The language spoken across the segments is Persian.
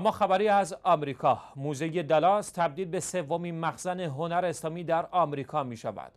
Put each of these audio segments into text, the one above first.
و خبری از آمریکا موزه دالاس تبدیل به سومین مخزن هنر اسلامی در آمریکا می شود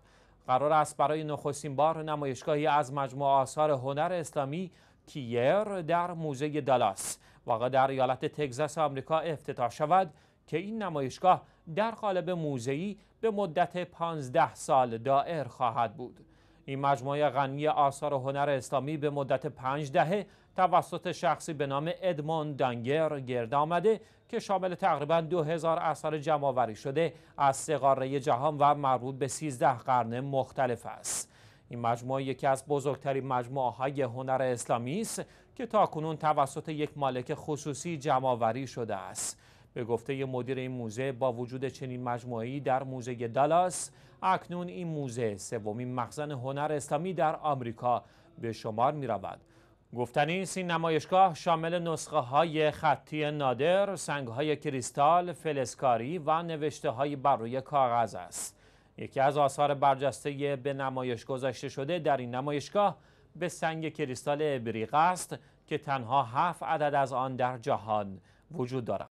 قرار است برای نخستین بار نمایشگاهی از مجموع آثار هنر اسلامی کیر در موزه دالاس واقع در ایالت تگزاس آمریکا افتتاح شود که این نمایشگاه در قالب موزه‌ای به مدت 15 سال دائر خواهد بود این مجموعه غنی آثار هنر اسلامی به مدت پنج دهه توسط شخصی به نام ادمون دانگر گرد آمده که شامل تقریبا هزار اثر جمعآوری شده از سقاره جهان و مربوط به 13 قرن مختلف است. این مجموعه یکی از بزرگترین مجموعه های هنر اسلامی است که تاکنون توسط یک مالک خصوصی جمعآوری شده است. به گفته مدیر این موزه با وجود چنین مجموعی در موزه دالاس اکنون این موزه سومین مخزن هنر اسلامی در آمریکا به شمار می رود. گفتنی این نمایشگاه شامل نسخه های خطی نادر، سنگ های کریستال، فلسکاری و نوشته های بر روی کاغذ است. یکی از آثار برجسته به نمایش گذاشته شده در این نمایشگاه به سنگ کریستال ابریق است که تنها هفت عدد از آن در جهان وجود دارد.